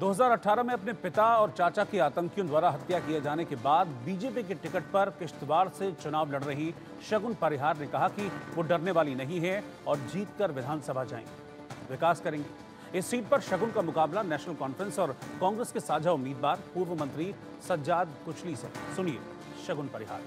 2018 में अपने पिता और चाचा की आतंकियों द्वारा हत्या किए जाने के बाद बीजेपी के टिकट पर किश्तवाड़ से चुनाव लड़ रही शगुन परिहार ने कहा कि वो डरने वाली नहीं है और जीतकर विधानसभा जाएंगे विकास करेंगे इस सीट पर शगुन का मुकाबला नेशनल कॉन्फ्रेंस और कांग्रेस के साझा उम्मीदवार पूर्व मंत्री सज्जाद कुचली से सुनिए शगुन परिहार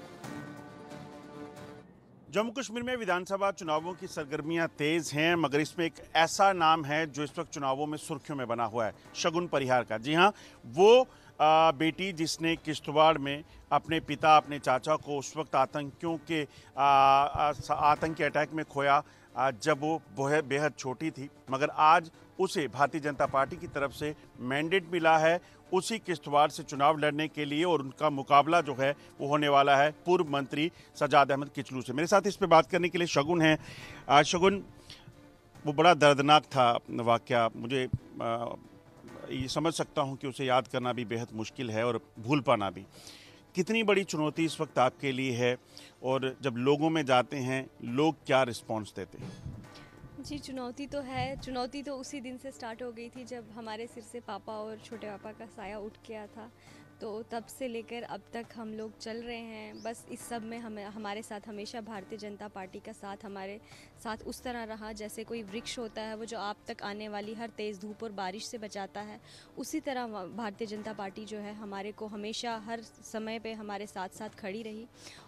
जम्मू कश्मीर में विधानसभा चुनावों की सरगर्मियां तेज़ हैं मगर इसमें एक ऐसा नाम है जो इस वक्त चुनावों में सुर्खियों में बना हुआ है शगुन परिहार का जी हाँ वो आ, बेटी जिसने किश्तवाड़ में अपने पिता अपने चाचा को उस वक्त आतंकियों के आतंकी अटैक में खोया आ, जब वो बहुत बेहद छोटी थी मगर आज उसे भारतीय जनता पार्टी की तरफ से मैंडेट मिला है उसी किश्तवाड़ से चुनाव लड़ने के लिए और उनका मुकाबला जो है वो होने वाला है पूर्व मंत्री सजाद अहमद किचलू से मेरे साथ इस पर बात करने के लिए शगुन है शगुन वो बड़ा दर्दनाक था वाक्य मुझे आ, ये समझ सकता हूँ कि उसे याद करना भी बेहद मुश्किल है और भूल पाना भी कितनी बड़ी चुनौती इस वक्त आपके लिए है और जब लोगों में जाते हैं लोग क्या रिस्पॉन्स देते हैं जी चुनौती तो है चुनौती तो उसी दिन से स्टार्ट हो गई थी जब हमारे सिर से पापा और छोटे पापा का साया उठ गया था तो तब से लेकर अब तक हम लोग चल रहे हैं बस इस सब में हमें हमारे साथ हमेशा भारतीय जनता पार्टी का साथ हमारे साथ उस तरह रहा जैसे कोई वृक्ष होता है वो जो आप तक आने वाली हर तेज़ धूप और बारिश से बचाता है उसी तरह भारतीय जनता पार्टी जो है हमारे को हमेशा हर समय पे हमारे साथ साथ खड़ी रही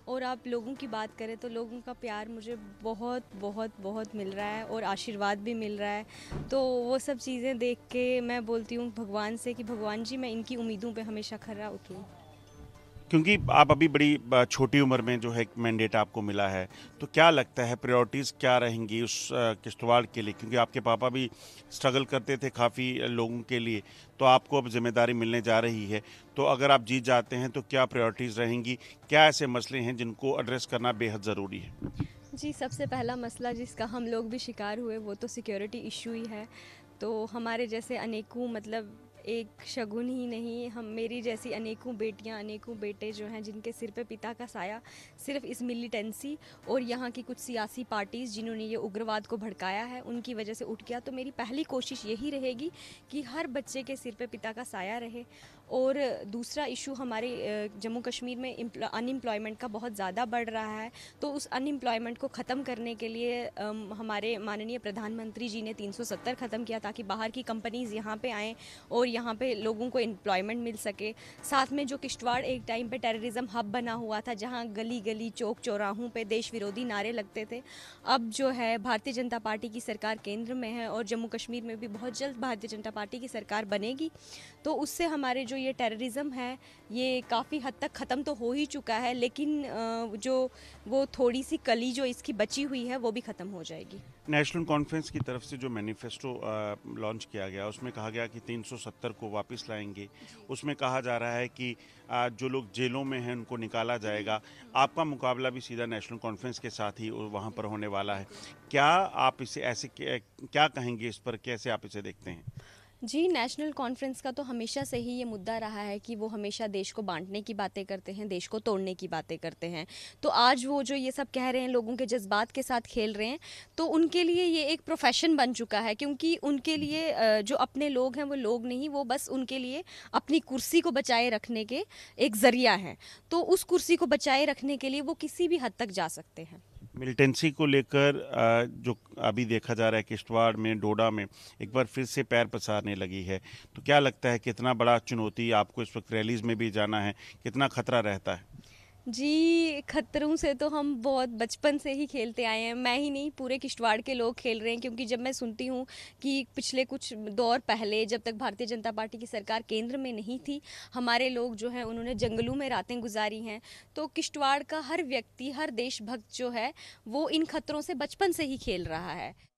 और आप लोगों की बात करें तो लोगों का प्यार मुझे बहुत बहुत बहुत मिल रहा है और आशीर्वाद भी मिल रहा है तो वो सब चीज़ें देख के मैं बोलती हूँ भगवान से कि भगवान जी मैं इनकी उम्मीदों पर हमेशा खड़ा रहा उठूँ क्योंकि आप अभी बड़ी छोटी उम्र में जो है मैंडेट आपको मिला है तो क्या लगता है प्रायोरिटीज़ क्या रहेंगी उस किश्तवाड़ के लिए क्योंकि आपके पापा भी स्ट्रगल करते थे काफ़ी लोगों के लिए तो आपको अब जिम्मेदारी मिलने जा रही है तो अगर आप जीत जाते हैं तो क्या प्रायोरिटीज़ रहेंगी क्या ऐसे मसले हैं जिनको एड्रेस करना बेहद ज़रूरी है जी सबसे पहला मसला जिसका हम लोग भी शिकार हुए वो तो सिक्योरिटी इशू ही है तो हमारे जैसे अनेकों मतलब एक शगुन ही नहीं हम मेरी जैसी अनेकों बेटियां अनेकों बेटे जो हैं जिनके सिर पे पिता का साया सिर्फ इस मिलिटेंसी और यहाँ की कुछ सियासी पार्टीज़ जिन्होंने ये उग्रवाद को भड़काया है उनकी वजह से उठ गया तो मेरी पहली कोशिश यही रहेगी कि हर बच्चे के सिर पे पिता का साया रहे और दूसरा इशू हमारे जम्मू कश्मीर में अनएम्प्लॉयमेंट का बहुत ज़्यादा बढ़ रहा है तो उस अनएम्प्लॉयमेंट को ख़त्म करने के लिए हमारे माननीय प्रधानमंत्री जी ने तीन ख़त्म किया ताकि बाहर की कंपनीज़ यहाँ पर आएँ और यहाँ पे लोगों को एम्प्लॉयमेंट मिल सके साथ में जो किश्तवाड़ एक टाइम पे टेररिज्म हब बना हुआ था जहाँ गली गली चौक चौराहों पे देश विरोधी नारे लगते थे अब जो है भारतीय जनता पार्टी की सरकार केंद्र में है और जम्मू कश्मीर में भी बहुत जल्द भारतीय जनता पार्टी की सरकार बनेगी तो उससे हमारे जो ये टेररिज़म है ये काफ़ी हद तक ख़त्म तो हो ही चुका है लेकिन जो वो थोड़ी सी कली जो इसकी बची हुई है वो भी ख़त्म हो जाएगी नेशनल कॉन्फ्रेंस की तरफ से जो मैनिफेस्टो लॉन्च किया गया उसमें कहा गया कि 370 को वापस लाएंगे उसमें कहा जा रहा है कि आ, जो लोग जेलों में हैं उनको निकाला जाएगा आपका मुकाबला भी सीधा नेशनल कॉन्फ्रेंस के साथ ही वहाँ पर होने वाला है क्या आप इसे ऐसे क्या कहेंगे इस पर कैसे आप इसे देखते हैं जी नेशनल कॉन्फ्रेंस का तो हमेशा से ही ये मुद्दा रहा है कि वो हमेशा देश को बांटने की बातें करते हैं देश को तोड़ने की बातें करते हैं तो आज वो जो ये सब कह रहे हैं लोगों के जज्बात के साथ खेल रहे हैं तो उनके लिए ये एक प्रोफेशन बन चुका है क्योंकि उनके लिए जो अपने लोग हैं वो लोग नहीं वो बस उनके लिए अपनी कुर्सी को बचाए रखने के एक ज़रिया है तो उस कुर्सी को बचाए रखने के लिए वो किसी भी हद तक जा सकते हैं मिलिटेंसी को लेकर जो अभी देखा जा रहा है किश्तवाड़ में डोडा में एक बार फिर से पैर पसारने लगी है तो क्या लगता है कितना बड़ा चुनौती आपको इस वक्त रैलीज़ में भी जाना है कितना खतरा रहता है जी खतरों से तो हम बहुत बचपन से ही खेलते आए हैं मैं ही नहीं पूरे किश्तवाड़ के लोग खेल रहे हैं क्योंकि जब मैं सुनती हूँ कि पिछले कुछ दौर पहले जब तक भारतीय जनता पार्टी की सरकार केंद्र में नहीं थी हमारे लोग जो हैं उन्होंने जंगलों में रातें गुजारी हैं तो किश्तवाड़ का हर व्यक्ति हर देशभक्त जो है वो इन खतरों से बचपन से ही खेल रहा है